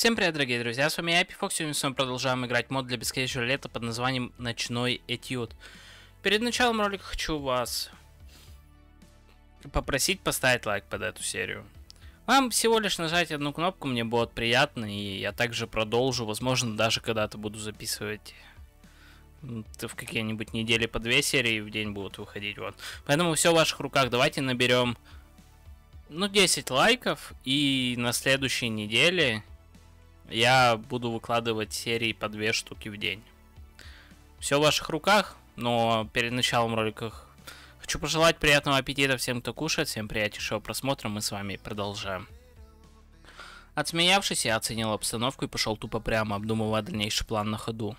Всем привет, дорогие друзья, с вами я, Пифок. Сегодня мы продолжаем играть мод для бесконечного лета под названием Ночной Этюд. Перед началом ролика хочу вас попросить поставить лайк под эту серию. Вам всего лишь нажать одну кнопку, мне будет приятно, и я также продолжу, возможно, даже когда-то буду записывать в какие-нибудь недели по две серии в день будут выходить, вот. Поэтому все в ваших руках, давайте наберем, ну, 10 лайков, и на следующей неделе я буду выкладывать серии по две штуки в день. Все в ваших руках, но перед началом ролика хочу пожелать приятного аппетита всем, кто кушает, всем приятнейшего просмотра, мы с вами продолжаем. Отсмеявшись, я оценил обстановку и пошел тупо прямо, обдумывая дальнейший план на ходу.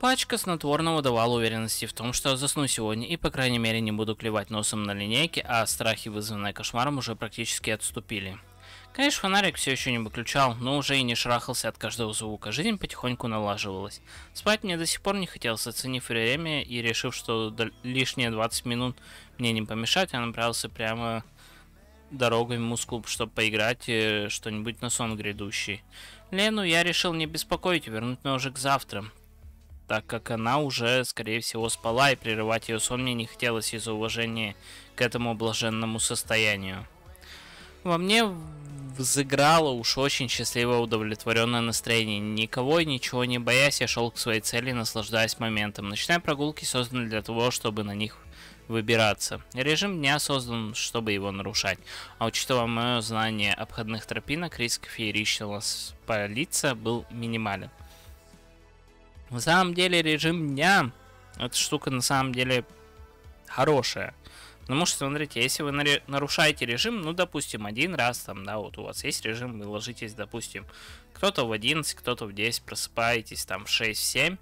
Пачка снотворного давала уверенности в том, что засну сегодня и, по крайней мере, не буду клевать носом на линейке, а страхи, вызванные кошмаром, уже практически отступили. Конечно, фонарик все еще не выключал, но уже и не шарахался от каждого звука. Жизнь потихоньку налаживалась. Спать мне до сих пор не хотелось, оценив время и решив, что лишние 20 минут мне не помешать, я направился прямо дорогой в мускул, чтобы поиграть э, что-нибудь на сон грядущий. Лену я решил не беспокоить, вернуть ножик завтра, так как она уже, скорее всего, спала, и прерывать ее сон мне не хотелось из-за уважения к этому блаженному состоянию. Во мне взыграло уж очень счастливое удовлетворенное настроение. Никого и ничего не боясь, я шел к своей цели, наслаждаясь моментом. Ночные прогулки созданы для того, чтобы на них выбираться. Режим дня создан, чтобы его нарушать. А учитывая мое знание обходных тропинок, риск фееричного спалиться был минимален. На самом деле режим дня, эта штука на самом деле хорошая. Потому ну, что, смотрите, если вы нарушаете режим, ну, допустим, один раз, там, да, вот у вас есть режим, вы ложитесь, допустим, кто-то в 11, кто-то в 10, просыпаетесь, там, в 6, в 7,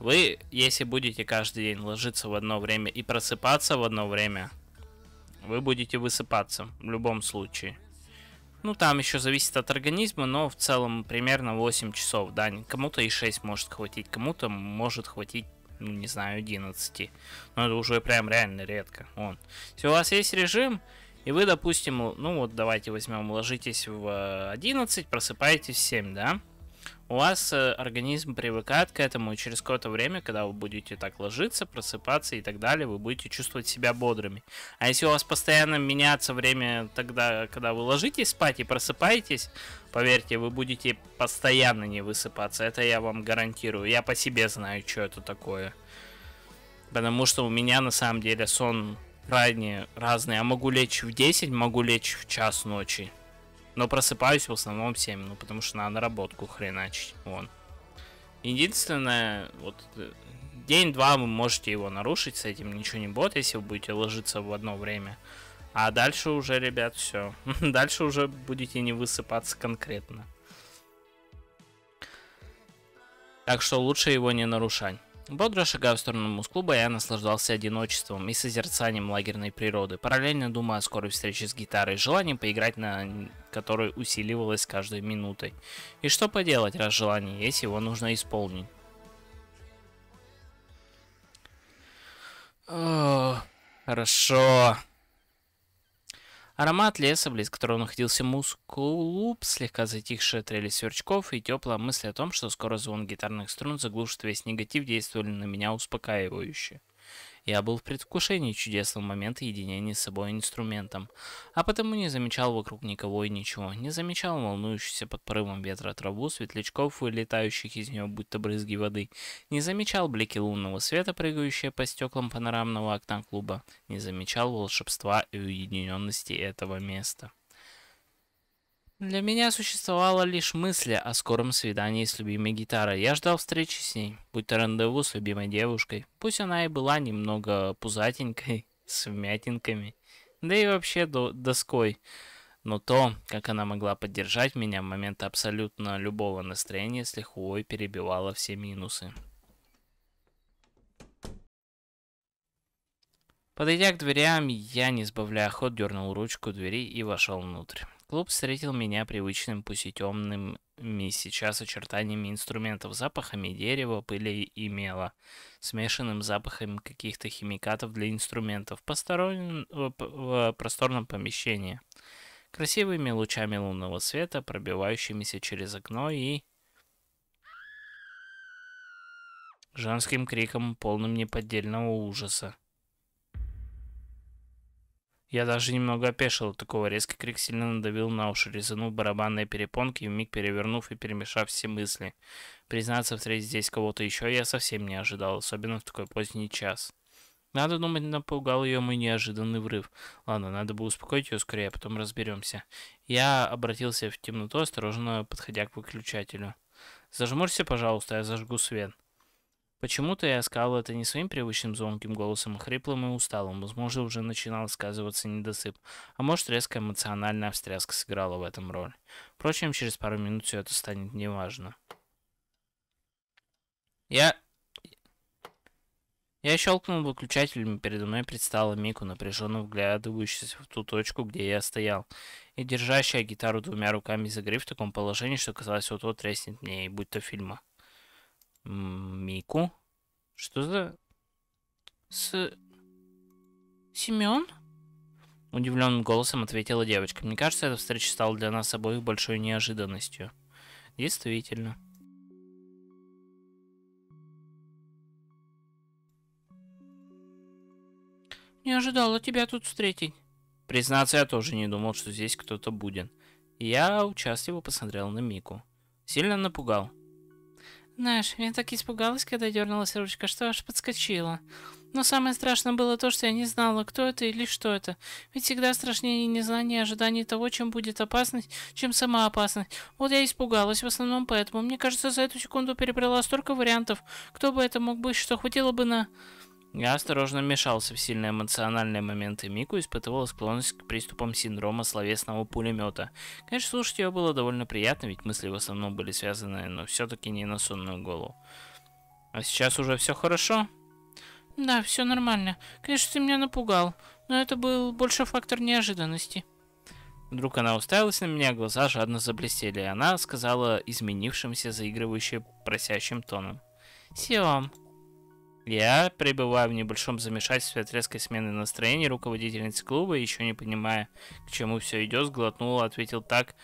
вы, если будете каждый день ложиться в одно время и просыпаться в одно время, вы будете высыпаться в любом случае. Ну, там еще зависит от организма, но в целом примерно 8 часов, да, кому-то и 6 может хватить, кому-то может хватить ну, не знаю, 11. Но ну, это уже прям реально редко. Он. Если у вас есть режим, и вы, допустим, ну вот давайте возьмем, ложитесь в 11, э, просыпаетесь в 7, да? У вас э, организм привыкает к этому, и через какое-то время, когда вы будете так ложиться, просыпаться и так далее, вы будете чувствовать себя бодрыми. А если у вас постоянно меняется время тогда, когда вы ложитесь спать и просыпаетесь, Поверьте, вы будете постоянно не высыпаться, это я вам гарантирую. Я по себе знаю, что это такое. Потому что у меня на самом деле сон крайне разный. Я могу лечь в 10, могу лечь в час ночи. Но просыпаюсь в основном в 7, ну потому что надо работку хреначить. Вон. Единственное, вот э, день-два вы можете его нарушить, с этим ничего не будет, если вы будете ложиться в одно время. А дальше уже, ребят, все. дальше уже будете не высыпаться конкретно. Так что лучше его не нарушать. Бодро шагая в сторону клуба, я наслаждался одиночеством и созерцанием лагерной природы, параллельно думая о скорой встрече с гитарой, желанием поиграть на которой усиливалось с каждой минутой. И что поделать, раз желание есть, его нужно исполнить. О, хорошо. Аромат леса, близ которого находился мускулуб, слегка затихшие трели сверчков и теплая мысль о том, что скоро звон гитарных струн заглушит весь негатив, действовали на меня успокаивающе. Я был в предвкушении чудесного момента единения с собой инструментом, а потому не замечал вокруг никого и ничего, не замечал волнующуюся под порывом ветра траву, светлячков, вылетающих из нее будто брызги воды, не замечал блики лунного света, прыгающие по стеклам панорамного окна клуба, не замечал волшебства и уединенности этого места. Для меня существовала лишь мысль о скором свидании с любимой гитарой. Я ждал встречи с ней, будь то рандеву с любимой девушкой. Пусть она и была немного пузатенькой, с вмятинками, да и вообще до доской. Но то, как она могла поддержать меня в момент абсолютно любого настроения, с лихвой перебивала все минусы. Подойдя к дверям, я, не сбавляя ход, дернул ручку двери и вошел внутрь. Клуб встретил меня привычным пусетемным сейчас очертаниями инструментов, запахами дерева, пыли и мела, смешанным запахом каких-то химикатов для инструментов в просторном помещении, красивыми лучами лунного света, пробивающимися через окно и... женским криком, полным неподдельного ужаса. Я даже немного опешил от такого. Резкий крик сильно надавил на уши, резанув барабанные перепонки и вмиг перевернув и перемешав все мысли. Признаться, встретить здесь кого-то еще я совсем не ожидал, особенно в такой поздний час. Надо думать, напугал ее мой неожиданный врыв. Ладно, надо бы успокоить ее скорее, а потом разберемся. Я обратился в темноту, осторожно подходя к выключателю. «Зажмурься, пожалуйста, я зажгу свет». Почему-то я сказал это не своим привычным звонким голосом, а хриплым и усталым, возможно, уже начинал сказываться недосып, а может, резкая эмоциональная встряска сыграла в этом роль. Впрочем, через пару минут все это станет неважно. Я... Я щелкнул выключателем, и передо мной предстала Мику, напряженно вглядывающаяся в ту точку, где я стоял, и держащая гитару двумя руками за гриф в таком положении, что казалось, вот-вот треснет мне, и будь то фильма. Мику. Что за... С... Семен? Удивленным голосом ответила девочка. Мне кажется, эта встреча стала для нас обоих большой неожиданностью. Действительно. Не ожидала тебя тут встретить. Признаться, я тоже не думал, что здесь кто-то будет. Я участливо посмотрел на Мику. Сильно напугал. Знаешь, я так испугалась, когда дернулась ручка, что аж подскочила. Но самое страшное было то, что я не знала, кто это или что это. Ведь всегда страшнее незнание и а ожидание того, чем будет опасность, чем сама опасность. Вот я испугалась, в основном поэтому. Мне кажется, за эту секунду перебрала столько вариантов, кто бы это мог быть, что хватило бы на... Я осторожно вмешался в сильные эмоциональные моменты Мику и испытывал склонность к приступам синдрома словесного пулемета. Конечно, слушать ее было довольно приятно, ведь мысли в основном были связаны, но все-таки не на сонную голову. А сейчас уже все хорошо? Да, все нормально. Конечно, ты меня напугал, но это был больше фактор неожиданности. Вдруг она уставилась на меня, глаза жадно заблестели, и она сказала изменившимся, заигрывающим, просящим тоном. «Сиом, я пребываю в небольшом замешательстве от резкой смены настроения руководительницы клуба, еще не понимая, к чему все идет, сглотнула, ответил так,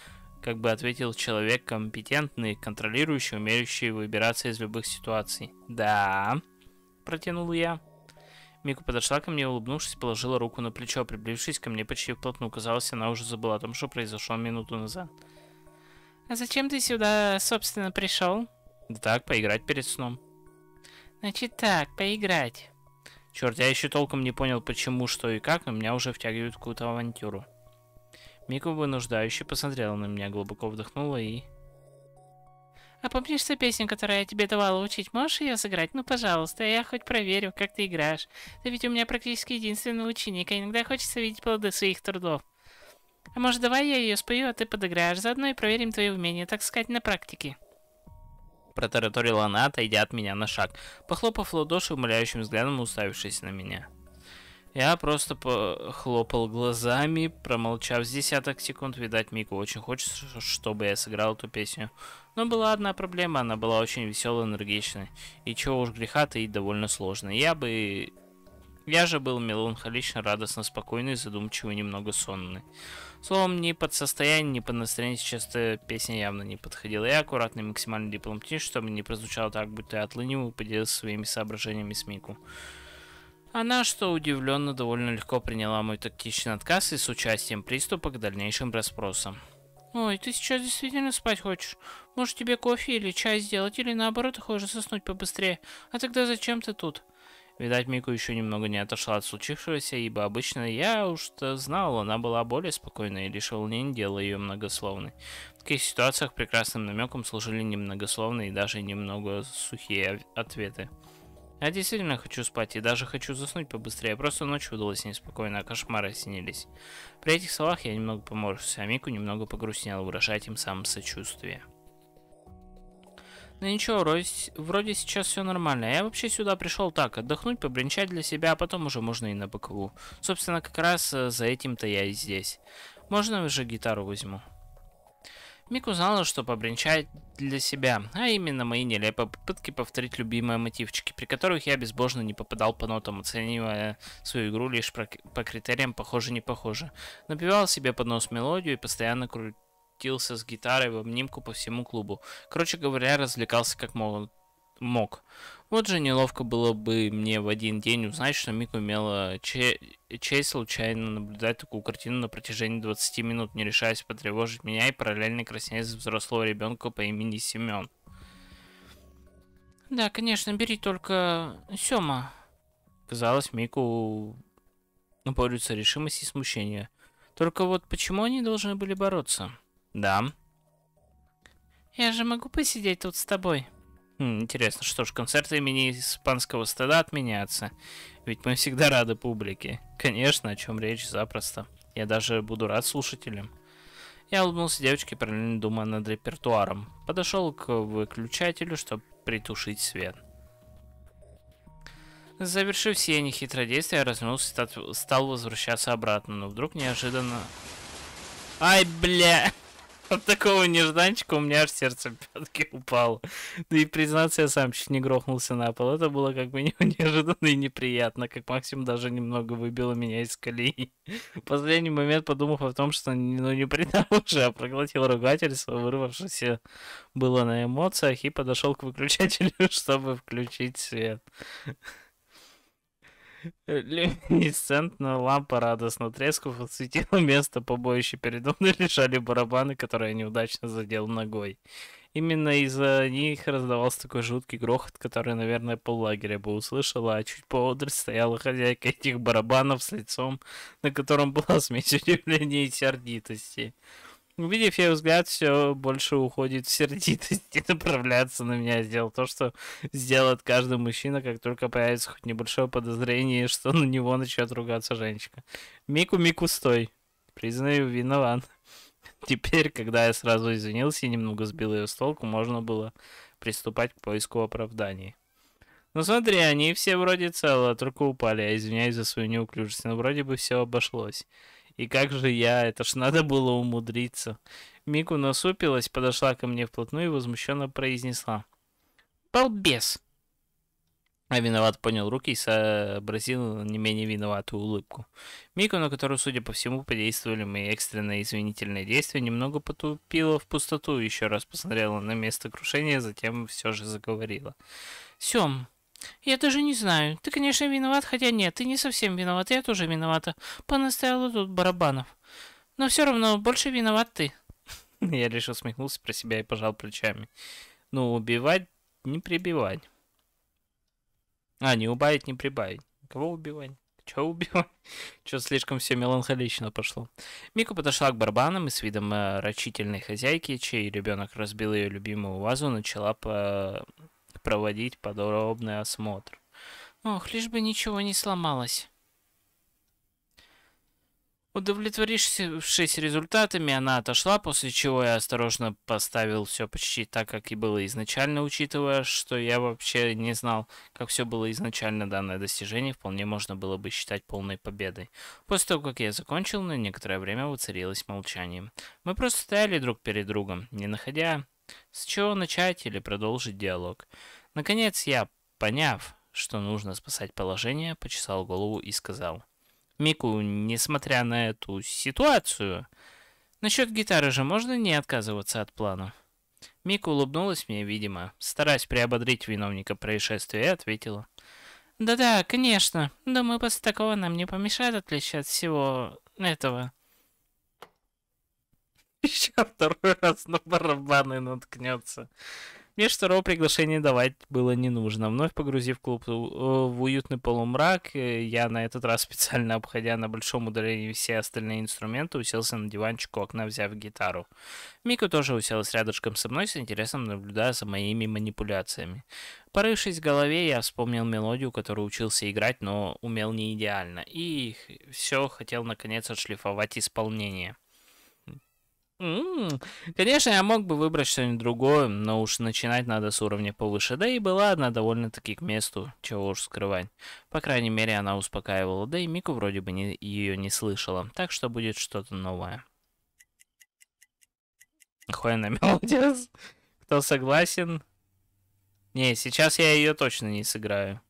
как бы ответил человек компетентный, контролирующий, умеющий выбираться из любых ситуаций. «Да», — протянул я. Мику подошла ко мне, улыбнувшись, положила руку на плечо, приблизившись ко мне почти вплотную. Казалось, она уже забыла о том, что произошло минуту назад. «А зачем ты сюда, собственно, пришел?» «Да так, поиграть перед сном». Значит так, поиграть. Черт, я еще толком не понял, почему, что и как, но меня уже втягивают в какую-то авантюру. Мику вынуждающе посмотрела на меня, глубоко вдохнула и... А помнишь ту песню, которую я тебе давала учить? Можешь ее сыграть? Ну, пожалуйста, я хоть проверю, как ты играешь. Ты ведь у меня практически единственный ученик, а иногда хочется видеть плоды своих трудов. А может, давай я ее спою, а ты подыграешь, заодно и проверим твои умения, так сказать, на практике. Протараторила она, отойдя от меня на шаг, похлопав ладоши, умоляющим взглядом уставившись на меня. Я просто похлопал глазами, промолчав с десяток секунд. Видать, Мику очень хочется, чтобы я сыграл эту песню. Но была одна проблема, она была очень веселой, энергичной. И чего уж греха то, и довольно сложно. Я бы... Я же был меланхолично, радостно, спокойный, задумчивый, немного сонный. Словом, ни под состояние, ни под настроение сейчас эта песня явно не подходила. Я аккуратный максимально дипломатичен, чтобы не прозвучало так, будто я отлынил и поделился своими соображениями с Мику. Она, что удивленно, довольно легко приняла мой тактичный отказ и с участием приступа к дальнейшим расспросам. «Ой, ты сейчас действительно спать хочешь? Может, тебе кофе или чай сделать, или наоборот, хочешь заснуть побыстрее? А тогда зачем ты тут?» Видать, Мику еще немного не отошла от случившегося, ибо обычно я уж-то знал, она была более спокойной и лишь волнение делало ее многословной. В таких ситуациях прекрасным намеком служили немногословные и даже немного сухие ответы. Я действительно хочу спать и даже хочу заснуть побыстрее, просто ночью удалось неспокойно, а кошмары снились. При этих словах я немного поморщился, а Мику немного погрустнел, выражая тем самым сочувствие. Ну ничего, вроде, вроде сейчас все нормально. Я вообще сюда пришел так, отдохнуть, побренчать для себя, а потом уже можно и на боковую. Собственно, как раз э, за этим-то я и здесь. Можно уже гитару возьму? Мик узнала, что побренчать для себя, а именно мои нелепые попытки повторить любимые мотивчики, при которых я безбожно не попадал по нотам, оценивая свою игру лишь по критериям похоже-не похоже. Напевал себе под нос мелодию и постоянно крутил крутился с гитарой в обнимку по всему клубу. Короче говоря, развлекался как мог. мог. Вот же неловко было бы мне в один день узнать, что Мик умела че честь случайно наблюдать такую картину на протяжении 20 минут, не решаясь потревожить меня и параллельно краснеть за взрослого ребенка по имени Семен. Да, конечно, бери только Сема. Казалось, Мику борются решимость и смущение. Только вот почему они должны были бороться? Да. Я же могу посидеть тут с тобой. Хм, интересно, что ж, концерты имени испанского стада отменятся. Ведь мы всегда рады публике. Конечно, о чем речь, запросто. Я даже буду рад слушателям. Я улыбнулся девочке, параллельно думая над репертуаром. Подошел к выключателю, чтобы притушить свет. Завершив все нехитрое действие, я развернулся и стал возвращаться обратно, но вдруг неожиданно... Ай, бля! От такого нежданчика у меня аж сердце в пятки упало. Да ну и, признаться, я сам чуть не грохнулся на пол. Это было как бы неожиданно и неприятно, как Максим даже немного выбило меня из колеи. В последний момент, подумав о том, что ну, не придал уже, а проглотил ругательство, вырвавшееся было на эмоциях, и подошел к выключателю, чтобы включить свет. Люминесцентная лампа радостно тресков осветила место побоища. Передо мной лежали барабаны, которые я неудачно задел ногой. Именно из-за них раздавался такой жуткий грохот, который, наверное, поллагеря бы услышала, а чуть поодаль стояла хозяйка этих барабанов с лицом, на котором была смесь удивления и сердитости. Увидев ее взгляд, все больше уходит в сердитость и направляется на меня. Сделал то, что сделает каждый мужчина, как только появится хоть небольшое подозрение, что на него начнет ругаться женщина. Мику, Мику, стой. Признаю, виноват. Теперь, когда я сразу извинился и немного сбил ее с толку, можно было приступать к поиску оправданий. Ну смотри, они все вроде целы, а только упали, я извиняюсь за свою неуклюжесть, но вроде бы все обошлось. И как же я, это ж надо было умудриться. Мику насупилась, подошла ко мне вплотную и возмущенно произнесла. «Балбес!» А виноват понял руки и сообразил не менее виноватую улыбку. Мику, на которую, судя по всему, подействовали мои экстренные извинительные действия, немного потупила в пустоту, еще раз посмотрела на место крушения, затем все же заговорила. «Сем, «Я даже не знаю. Ты, конечно, виноват, хотя нет, ты не совсем виноват, я тоже виновата. Понастояла тут барабанов. Но все равно больше виноват ты». Я лишь усмехнулся про себя и пожал плечами. Ну, убивать, не прибивать. А, не убавить, не прибавить. Кого убивать? Чё убивать? Чё слишком все меланхолично пошло. Мика подошла к барбанам и с видом э, рачительной хозяйки, чей ребенок разбил ее любимую вазу, начала по проводить подробный осмотр. Ох, лишь бы ничего не сломалось. Удовлетворившись результатами, она отошла, после чего я осторожно поставил все почти так, как и было изначально, учитывая, что я вообще не знал, как все было изначально данное достижение, вполне можно было бы считать полной победой. После того, как я закончил, на некоторое время воцарилось молчание. Мы просто стояли друг перед другом, не находя с чего начать или продолжить диалог? Наконец я, поняв, что нужно спасать положение, почесал голову и сказал. «Мику, несмотря на эту ситуацию, насчет гитары же можно не отказываться от плана?» Мика улыбнулась мне, видимо, стараясь приободрить виновника происшествия, и ответила. «Да-да, конечно. Думаю, после такого нам не помешает отличать от всего этого». еще второй раз на барабаны наткнется. Мне же второго приглашения давать было не нужно. Вновь погрузив клуб в э, уютный полумрак, э, я на этот раз специально обходя на большом удалении все остальные инструменты, уселся на диванчик у окна, взяв гитару. Мика тоже уселась рядышком со мной, с интересом наблюдая за моими манипуляциями. Порывшись в голове, я вспомнил мелодию, которую учился играть, но умел не идеально, и все хотел наконец отшлифовать исполнение. Конечно, я мог бы выбрать что-нибудь другое, но уж начинать надо с уровня повыше. Да и была одна довольно-таки к месту, чего уж скрывать. По крайней мере, она успокаивала, да и Мику вроде бы не, ее не слышала. Так что будет что-то новое. Охуенная мелодия. Кто согласен? Не, сейчас я ее точно не сыграю.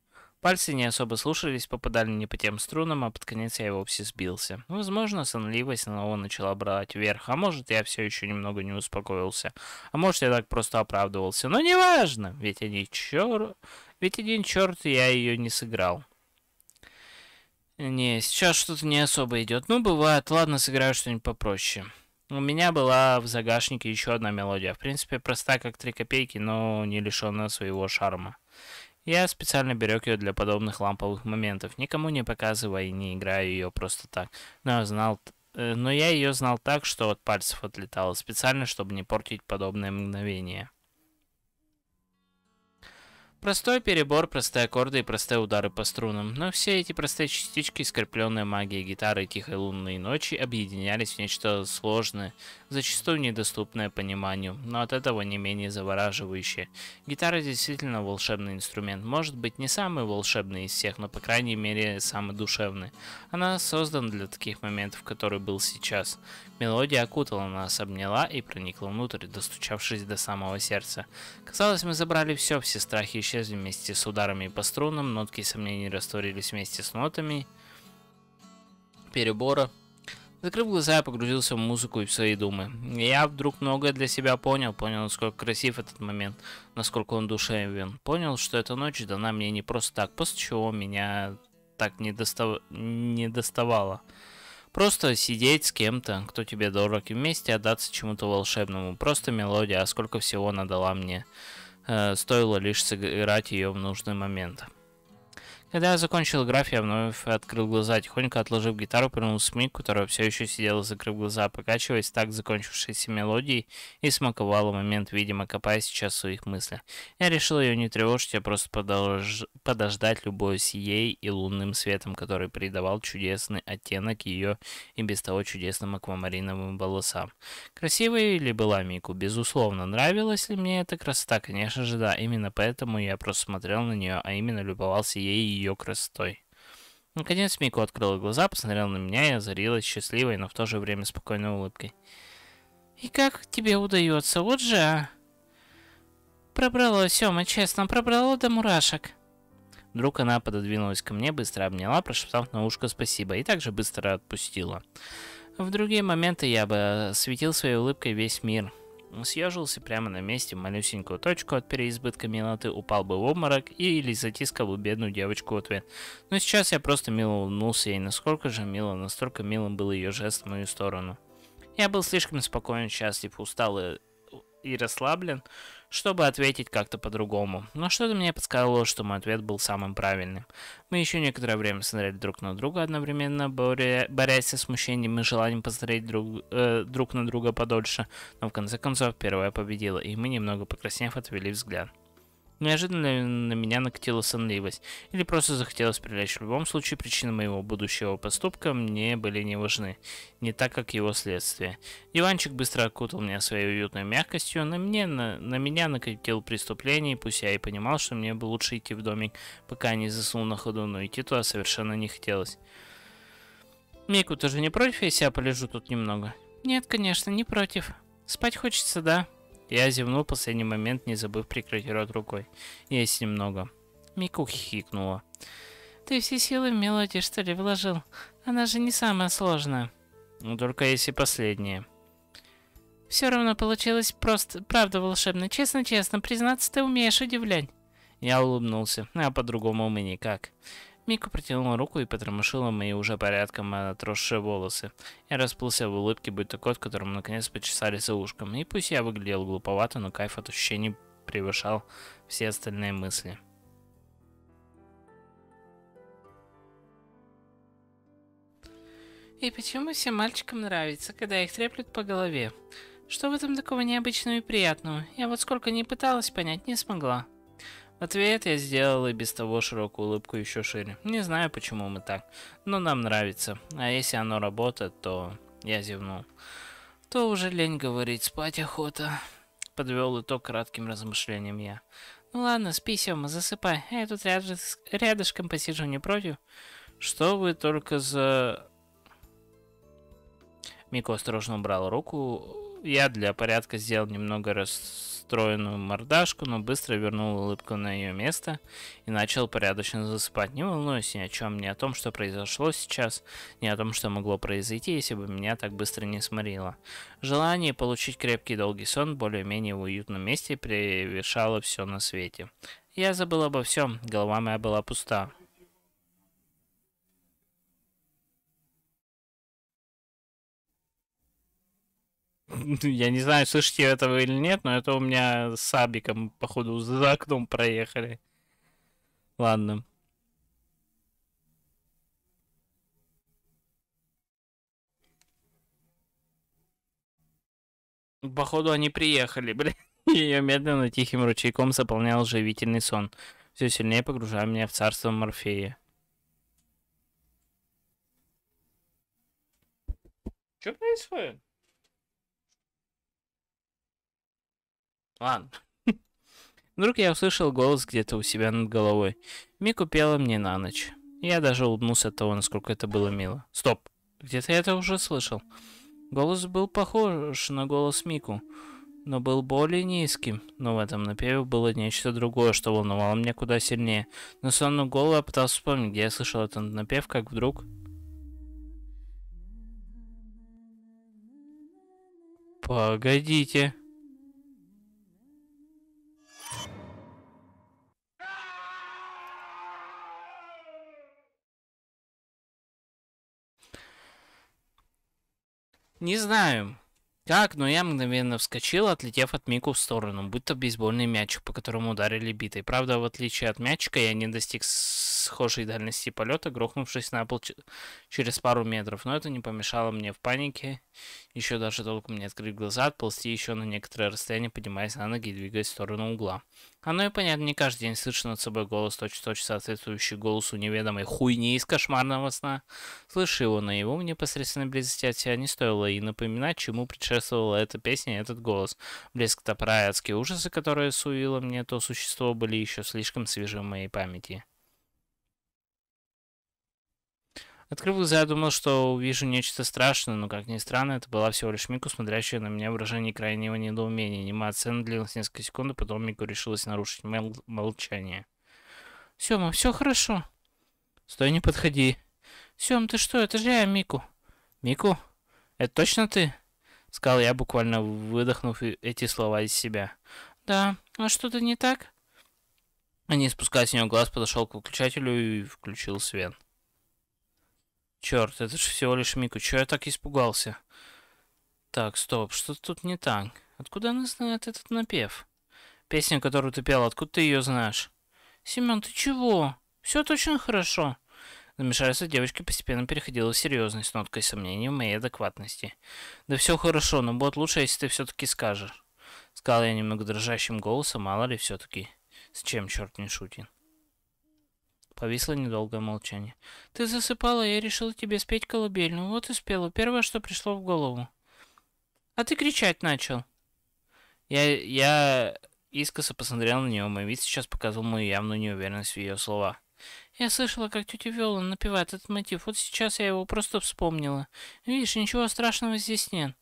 Пальцы не особо слушались, попадали не по тем струнам, а под конец я и вовсе сбился. Возможно, сонливость снова начала брать вверх, а может, я все еще немного не успокоился. А может, я так просто оправдывался. Но неважно, ведь один черт... Ведь один черт я ее не сыграл. Не, сейчас что-то не особо идет. Ну, бывает. Ладно, сыграю что-нибудь попроще. У меня была в загашнике еще одна мелодия. В принципе, проста, как три копейки, но не лишенная своего шарма. Я специально берег ее для подобных ламповых моментов, никому не показывая и не играя ее просто так. Но я знал, э, но я ее знал так, что от пальцев отлетала, специально, чтобы не портить подобное мгновение. Простой перебор, простые аккорды и простые удары по струнам, но все эти простые частички, скрепленные магией гитары Тихой Лунной Ночи, объединялись в нечто сложное, зачастую недоступное пониманию, но от этого не менее завораживающее. Гитара действительно волшебный инструмент, может быть не самый волшебный из всех, но по крайней мере самый душевный. Она создана для таких моментов, который был сейчас. Мелодия окутала нас, обняла и проникла внутрь, достучавшись до самого сердца. Казалось, мы забрали все, все страхи и исчезли вместе с ударами по струнам, нотки сомнений растворились вместе с нотами перебора. Закрыв глаза, я погрузился в музыку и в свои думы. Я вдруг многое для себя понял, понял, насколько красив этот момент, насколько он душевен. Понял, что эта ночь дана мне не просто так, после чего меня так не, достав... не доставало. Просто сидеть с кем-то, кто тебе дорог, и вместе отдаться чему-то волшебному. Просто мелодия, а сколько всего она дала мне. Э, стоило лишь сыграть ее в нужный момент. Когда я закончил граф, я вновь открыл глаза, тихонько отложив гитару, повернулся к которая все еще сидела, закрыв глаза, покачиваясь так закончившейся мелодией и смаковала момент, видимо, копая сейчас в своих мыслях. Я решил ее не тревожить, а просто подож... подождать любовь с ей и лунным светом, который придавал чудесный оттенок ее и без того чудесным аквамариновым волосам. Красивой ли была Мику? Безусловно. Нравилась ли мне эта красота? Конечно же, да. Именно поэтому я просто смотрел на нее, а именно любовался ей и ее красотой. Наконец Мику открыла глаза, посмотрела на меня и озарилась счастливой, но в то же время спокойной улыбкой. «И как тебе удается, вот же, а?» «Пробрало, Сёма, честно, пробрало до мурашек». Вдруг она пододвинулась ко мне, быстро обняла, прошептав на ушко спасибо, и также быстро отпустила. В другие моменты я бы светил своей улыбкой весь мир съежился прямо на месте малюсенькую точку от переизбытка милоты, упал бы в обморок или затискал бы бедную девочку в ответ. Но сейчас я просто мило улыбнулся ей, насколько же мило, настолько милым был ее жест в мою сторону. Я был слишком спокоен, счастлив, устал и и расслаблен, чтобы ответить как-то по-другому. Но что-то мне подсказывало, что мой ответ был самым правильным. Мы еще некоторое время смотрели друг на друга одновременно, боря... борясь со смущением и желанием посмотреть друг, э, друг на друга подольше. Но в конце концов, первая победила, и мы, немного покраснев, отвели взгляд. Неожиданно на меня накатила сонливость, или просто захотелось прилечь. В любом случае, причины моего будущего поступка мне были не важны, не так, как его следствие. Диванчик быстро окутал меня своей уютной мягкостью, на, мне, на, на меня накатил преступление, пусть я и понимал, что мне бы лучше идти в домик, пока не заснул на ходу, но идти туда совершенно не хотелось. Мику, ты же не против, если я полежу тут немного? Нет, конечно, не против. Спать хочется, да, я зевнул в последний момент, не забыв прикрыть рот рукой. Есть немного. Мику хихикнула. Ты все силы в мелодию, что ли, вложил? Она же не самая сложная. Ну, только если последняя. Все равно получилось просто, правда волшебно. Честно-честно, признаться, ты умеешь удивлять. Я улыбнулся. А по-другому мы никак. Мика протянула руку и потормошила мои уже порядком отросшие волосы. Я расплылся в улыбке, будто кот, которому наконец почесали за ушком. И пусть я выглядел глуповато, но кайф от ощущений превышал все остальные мысли. И почему всем мальчикам нравится, когда их треплют по голове? Что в этом такого необычного и приятного? Я вот сколько не пыталась понять, не смогла ответ я сделал и без того широкую улыбку еще шире. Не знаю, почему мы так, но нам нравится. А если оно работает, то я зевнул. То уже лень говорить, спать охота. Подвел итог кратким размышлением я. Ну ладно, спи, Сёма, засыпай. А я тут рядышком посижу, не против? Что вы только за... Мико осторожно убрал руку. Я для порядка сделал немного раз расстроенную мордашку, но быстро вернул улыбку на ее место и начал порядочно засыпать. Не волнуйся ни о чем, ни о том, что произошло сейчас, ни о том, что могло произойти, если бы меня так быстро не сморило. Желание получить крепкий долгий сон более-менее в уютном месте превышало все на свете. Я забыл обо всем, голова моя была пуста. Я не знаю, слышите этого или нет, но это у меня с Абиком, походу, за окном проехали. Ладно. Походу, они приехали, блин. Ее медленно тихим ручейком заполнял живительный сон, все сильнее погружая меня в царство Морфея. Что происходит? Ладно. Вдруг я услышал голос где-то у себя над головой. Мику пела мне на ночь. Я даже улыбнулся от того, насколько это было мило. Стоп, где-то я это уже слышал. Голос был похож на голос Мику, но был более низким. Но в этом напеве было нечто другое, что волновало меня куда сильнее. Но сонную голову я пытался вспомнить, где я слышал этот напев, как вдруг... Погодите. Не знаю, как, но я мгновенно вскочил, отлетев от Мику в сторону, будто бейсбольный мячик, по которому ударили битой. Правда, в отличие от мячика, я не достиг схожей дальности полета, грохнувшись на пол через пару метров, но это не помешало мне в панике. Еще даже толком не открыть глаза, отползти еще на некоторое расстояние, поднимаясь на ноги и двигаясь в сторону угла. Оно и понятно, не каждый день слышно над собой голос, точь-в-точь соответствующий голосу неведомой хуйни из кошмарного сна. Слыша его на его непосредственной близости от себя не стоило и напоминать, чему предшествовала эта песня и этот голос. Блеск топора и адские ужасы, которые суило мне то существо, были еще слишком свежи в моей памяти. Открыв глаза, я думал, что увижу нечто страшное, но, как ни странно, это была всего лишь Мику, смотрящая на меня выражение крайнего недоумения. Немая сцена длилась несколько секунд, а потом Мику решилась нарушить мол молчание. «Сёма, все хорошо». «Стой, не подходи». «Сём, ты что? Это же я, Мику». «Мику? Это точно ты?» Сказал я, буквально выдохнув эти слова из себя. «Да, а что-то не так?» Не спуская с него глаз, подошел к выключателю и включил свет. Черт, это же всего лишь Мику. Че я так испугался? Так, стоп, что тут не так? Откуда она знает этот напев? Песня, которую ты пел, откуда ты ее знаешь? Семен, ты чего? Все точно хорошо. Замешательство а девочка, постепенно переходила в серьезность, ноткой сомнений в моей адекватности. Да все хорошо, но будет лучше, если ты все-таки скажешь. Сказал я немного дрожащим голосом, мало ли все-таки. С чем черт не шутит. Повисло недолгое молчание. «Ты засыпала, я решила тебе спеть колыбельную. Вот и спела. Первое, что пришло в голову». «А ты кричать начал». Я, я искоса посмотрел на него. мой вид сейчас показывал мою явную неуверенность в ее словах. Я слышала, как тетя Виола напевает этот мотив. Вот сейчас я его просто вспомнила. Видишь, ничего страшного здесь нет.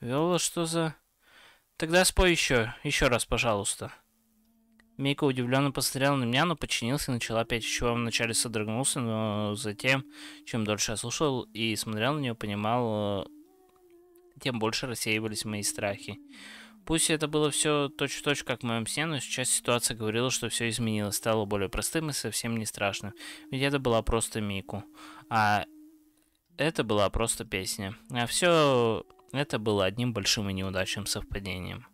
Виола, что за... Тогда спой еще, еще раз, пожалуйста. Мика удивленно посмотрела на меня, но подчинился и начал опять, чего вначале содрогнулся, но затем, чем дольше я слушал и смотрел на нее, понимал, э, тем больше рассеивались мои страхи. Пусть это было все точь-в-точь, -точь, как в моем сне, но сейчас ситуация говорила, что все изменилось, стало более простым и совсем не страшным. Ведь это была просто Мику. А это была просто песня. А все это было одним большим и неудачным совпадением.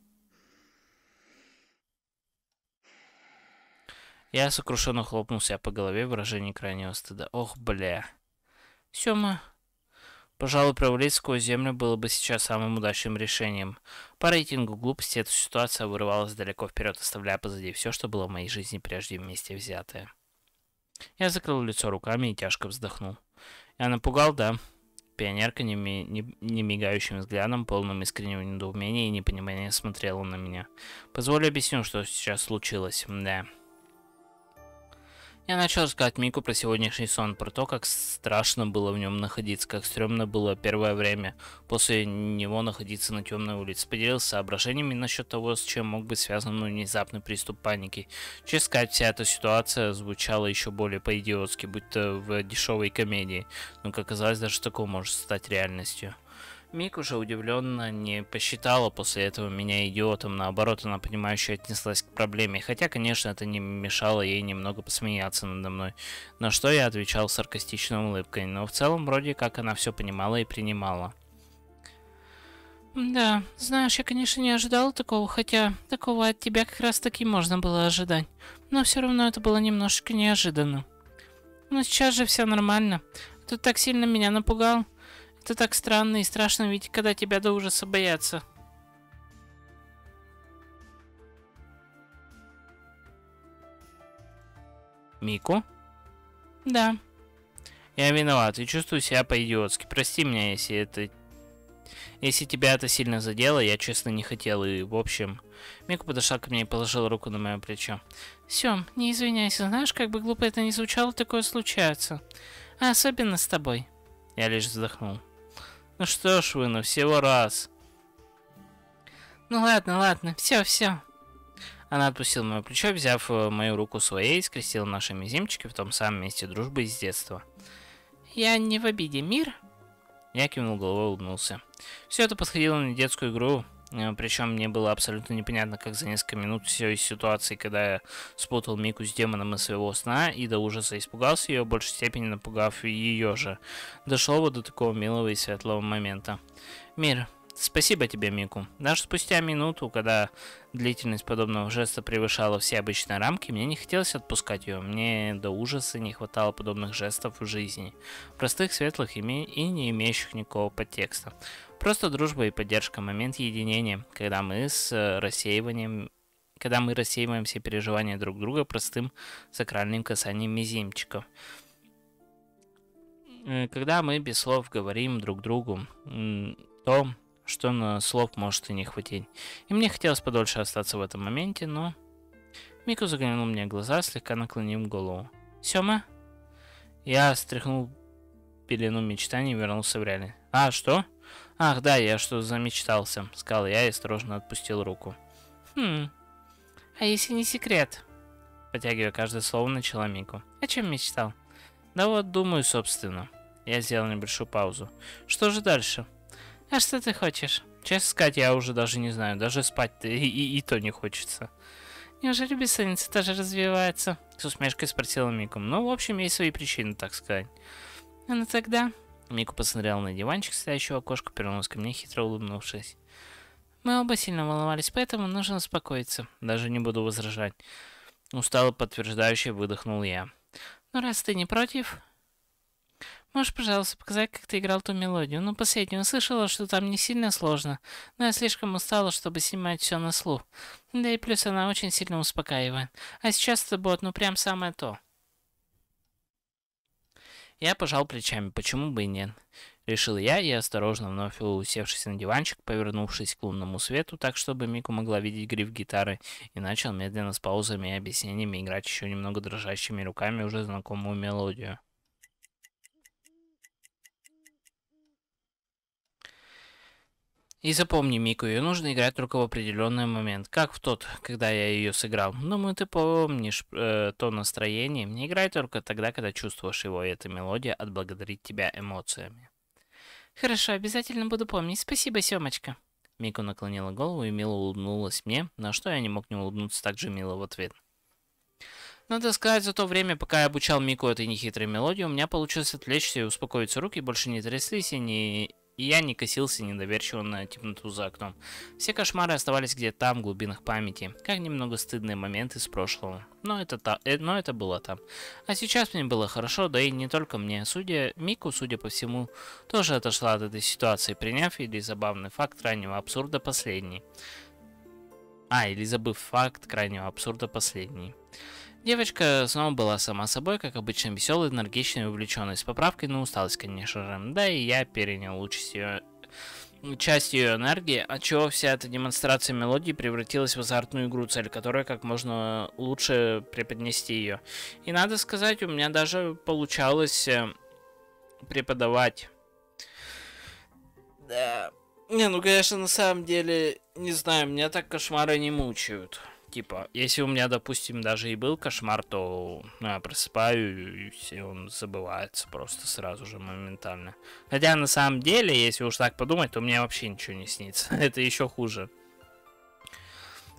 Я сокрушенно хлопнул себя по голове в выражении крайнего стыда. Ох, бля. Сёма, Пожалуй, провалить сквозь землю было бы сейчас самым удачным решением. По рейтингу глупости эта ситуация вырывалась далеко вперед, оставляя позади все, что было в моей жизни прежде вместе взятое. Я закрыл лицо руками и тяжко вздохнул. Я напугал, да. Пионерка не, ми- не, не мигающим взглядом, полным искреннего недоумения и непонимания смотрела на меня. Позволь объясню, что сейчас случилось. Да. Я начал рассказывать Мику про сегодняшний сон, про то, как страшно было в нем находиться, как стрёмно было первое время после него находиться на темной улице. Поделился соображениями насчет того, с чем мог быть связан ну, внезапный приступ паники. Честно сказать, вся эта ситуация звучала еще более по-идиотски, будто в дешевой комедии. Но, ну, как оказалось, даже такое может стать реальностью уже удивленно не посчитала после этого меня идиотом, наоборот, она понимающе отнеслась к проблеме, хотя, конечно, это не мешало ей немного посмеяться надо мной, на что я отвечал саркастичной улыбкой, но в целом вроде как она все понимала и принимала. Да, знаешь, я, конечно, не ожидала такого, хотя такого от тебя как раз таки можно было ожидать, но все равно это было немножечко неожиданно. Но сейчас же все нормально, ты так сильно меня напугал. Ты так странно и страшно, ведь когда тебя до ужаса боятся. Мику? Да. Я виноват и чувствую себя по-идиотски. Прости меня, если это... Если тебя это сильно задело, я честно не хотел и, в общем... Мику подошла ко мне и положила руку на мое плечо. Сем, не извиняйся, знаешь, как бы глупо это ни звучало, такое случается. А особенно с тобой. Я лишь вздохнул. Ну что ж, вы, выну, всего раз. Ну ладно, ладно, все, все. Она отпустила мое плечо, взяв э, мою руку своей, и скрестила наши мизинчики в том самом месте дружбы из детства. Я не в обиде, мир? Я кивнул головой, улыбнулся. Все это подходило на детскую игру, Э, Причем мне было абсолютно непонятно, как за несколько минут все из ситуации, когда я спутал Мику с демоном из своего сна и до ужаса испугался ее, в большей степени напугав ее же, дошло вот до такого милого и светлого момента. Мир, Спасибо тебе, Мику. Даже спустя минуту, когда длительность подобного жеста превышала все обычные рамки, мне не хотелось отпускать ее. Мне до ужаса не хватало подобных жестов в жизни. Простых, светлых и не имеющих никакого подтекста. Просто дружба и поддержка, момент единения, когда мы с э, рассеиванием когда мы рассеиваем все переживания друг друга простым сакральным касанием мизинчиков. Э, когда мы без слов говорим друг другу то, что на слов может и не хватить. И мне хотелось подольше остаться в этом моменте, но... Мику заглянул мне в глаза, слегка наклонив голову. «Сёма?» Я стряхнул пелену мечтаний и вернулся в реальность. «А, что?» «Ах, да, я что замечтался», — сказал я и осторожно отпустил руку. «Хм, а если не секрет?» Потягивая каждое слово, начала Мику. «О чем мечтал?» «Да вот, думаю, собственно». Я сделал небольшую паузу. «Что же дальше?» «А что ты хочешь?» «Честно сказать, я уже даже не знаю. Даже спать-то и, и, и то не хочется». «Неужели бессонница тоже развивается?» С усмешкой спросила Мику. «Ну, в общем, есть свои причины, так сказать». А «Ну тогда Мику посмотрел на диванчик, стоящий у окошка, повернулась ко мне, хитро улыбнувшись. Мы оба сильно волновались, поэтому нужно успокоиться. Даже не буду возражать. Устало подтверждающе выдохнул я. Ну раз ты не против... Можешь, пожалуйста, показать, как ты играл ту мелодию? Ну, последнюю Слышала, что там не сильно сложно, но я слишком устала, чтобы снимать все на слух. Да и плюс она очень сильно успокаивает. А сейчас это будет ну прям самое то. Я пожал плечами, почему бы и нет. Решил я и осторожно вновь усевшись на диванчик, повернувшись к лунному свету, так чтобы Мику могла видеть гриф гитары, и начал медленно с паузами и объяснениями играть еще немного дрожащими руками уже знакомую мелодию. И запомни, Мику, ее нужно играть только в определенный момент, как в тот, когда я ее сыграл. Думаю, ты помнишь э, то настроение. Не играй только тогда, когда чувствуешь его, и эта мелодия отблагодарит тебя эмоциями. Хорошо, обязательно буду помнить. Спасибо, Семочка. Мику наклонила голову и мило улыбнулась мне, на что я не мог не улыбнуться так же мило в ответ. Надо сказать, за то время, пока я обучал Мику этой нехитрой мелодии, у меня получилось отвлечься и успокоиться руки, больше не тряслись и не и я не косился недоверчиво на темноту за окном. Все кошмары оставались где-то там, в глубинах памяти, как немного стыдные моменты из прошлого. Но это, та, э, но это было там. А сейчас мне было хорошо, да и не только мне. Судя, Мику, судя по всему, тоже отошла от этой ситуации, приняв или забавный факт раннего абсурда последний. А, или забыв факт крайнего абсурда последний. Девочка снова была сама собой, как обычно, веселой, энергичной и увлеченной, с поправкой на усталость, конечно же. Да, и я перенял участь ее часть ее энергии, отчего вся эта демонстрация мелодии превратилась в азартную игру, цель которой как можно лучше преподнести ее. И надо сказать, у меня даже получалось э, преподавать. Да. Не, ну конечно, на самом деле, не знаю, меня так кошмары не мучают типа, если у меня, допустим, даже и был кошмар, то ну, я просыпаюсь, и он забывается просто сразу же моментально. Хотя на самом деле, если уж так подумать, то мне вообще ничего не снится. Это еще хуже.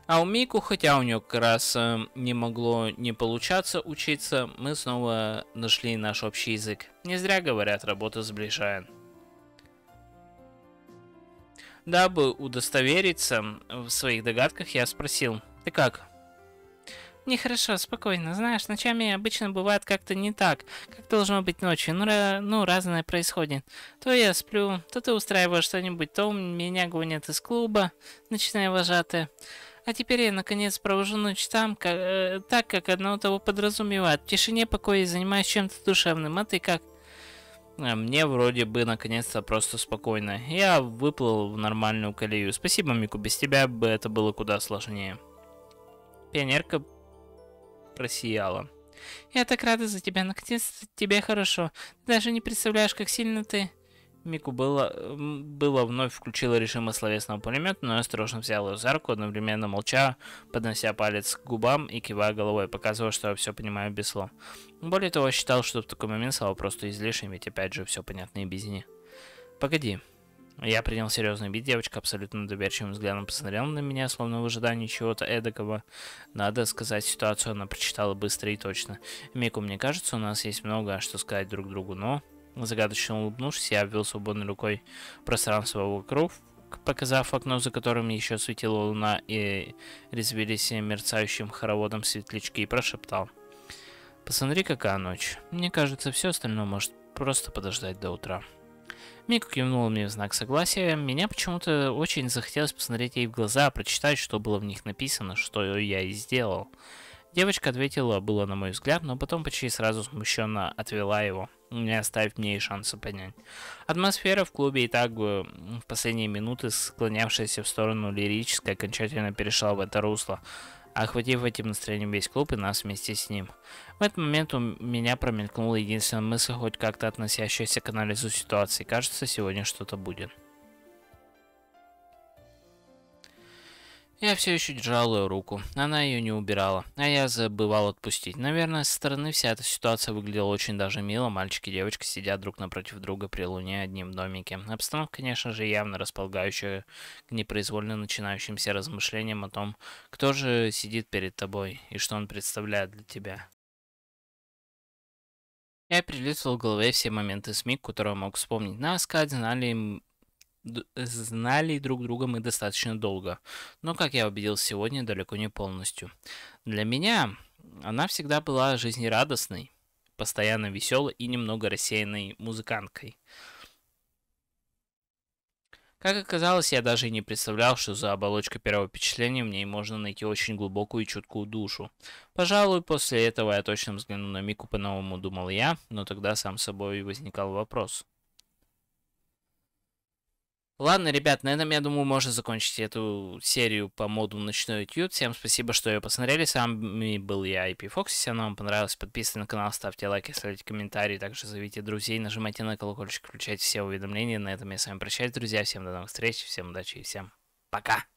А у Мику, хотя у нее как раз э, не могло не получаться учиться, мы снова нашли наш общий язык. Не зря говорят, работа сближает. Дабы удостовериться в своих догадках, я спросил, ты как? Нехорошо, спокойно. Знаешь, ночами обычно бывает как-то не так, как должно быть ночью. Ну, ну, разное происходит. То я сплю, то ты устраиваешь что-нибудь, то меня гонят из клуба, ночные вожатые. А теперь я, наконец, провожу ночь там, как, э, так, как одно того подразумевает. В тишине, покое занимаюсь чем-то душевным. А ты как? А мне вроде бы наконец-то просто спокойно. Я выплыл в нормальную колею. Спасибо, Мику, без тебя бы это было куда сложнее. Пионерка просияла. «Я так рада за тебя, наконец тебе хорошо. Ты даже не представляешь, как сильно ты...» Мику было, было вновь включила режима словесного пулемета, но осторожно взяла ее за руку, одновременно молча, поднося палец к губам и кивая головой, показывая, что я все понимаю без слов. Более того, считал, что в такой момент слова просто излишни, ведь опять же все понятно и без них. «Погоди», я принял серьезный вид, девочка абсолютно доверчивым взглядом посмотрела на меня, словно в ожидании чего-то эдакого. Надо сказать, ситуацию она прочитала быстро и точно. Мику, мне кажется, у нас есть много, а что сказать друг другу, но... Загадочно улыбнувшись, я обвел свободной рукой пространство вокруг, показав окно, за которым еще светила луна и резвились мерцающим хороводом светлячки, и прошептал. «Посмотри, какая ночь. Мне кажется, все остальное может просто подождать до утра». Мику кивнула мне в знак согласия. Меня почему-то очень захотелось посмотреть ей в глаза, прочитать, что было в них написано, что я и сделал. Девочка ответила, было на мой взгляд, но потом почти сразу смущенно отвела его, не оставив мне и шанса понять. Атмосфера в клубе и так в последние минуты, склонявшаяся в сторону лирической, окончательно перешла в это русло охватив этим настроением весь клуб и нас вместе с ним. В этот момент у меня промелькнула единственная мысль, хоть как-то относящаяся к анализу ситуации. Кажется, сегодня что-то будет. Я все еще держал ее руку. Она ее не убирала, а я забывал отпустить. Наверное, со стороны вся эта ситуация выглядела очень даже мило. Мальчик и девочка сидят друг напротив друга при луне одним домике. Обстановка, конечно же, явно располагающая к непроизвольно начинающимся размышлениям о том, кто же сидит перед тобой и что он представляет для тебя. Я перелистывал в голове все моменты с Мик, которые мог вспомнить. На Аскаде знали Э, знали друг друга мы достаточно долго, но, как я убедился сегодня, далеко не полностью. Для меня она всегда была жизнерадостной, постоянно веселой и немного рассеянной музыканткой. Как оказалось, я даже и не представлял, что за оболочкой первого впечатления в ней можно найти очень глубокую и чуткую душу. Пожалуй, после этого я точно взгляну на Мику по-новому, думал я, но тогда сам собой возникал вопрос – Ладно, ребят, на этом, я думаю, можно закончить эту серию по моду ночной YouTube. Всем спасибо, что ее посмотрели. С вами был я, IP Fox. Если она вам понравилась, подписывайтесь на канал, ставьте лайки, оставляйте комментарии. Также зовите друзей, нажимайте на колокольчик, включайте все уведомления. На этом я с вами прощаюсь, друзья. Всем до новых встреч, всем удачи и всем пока!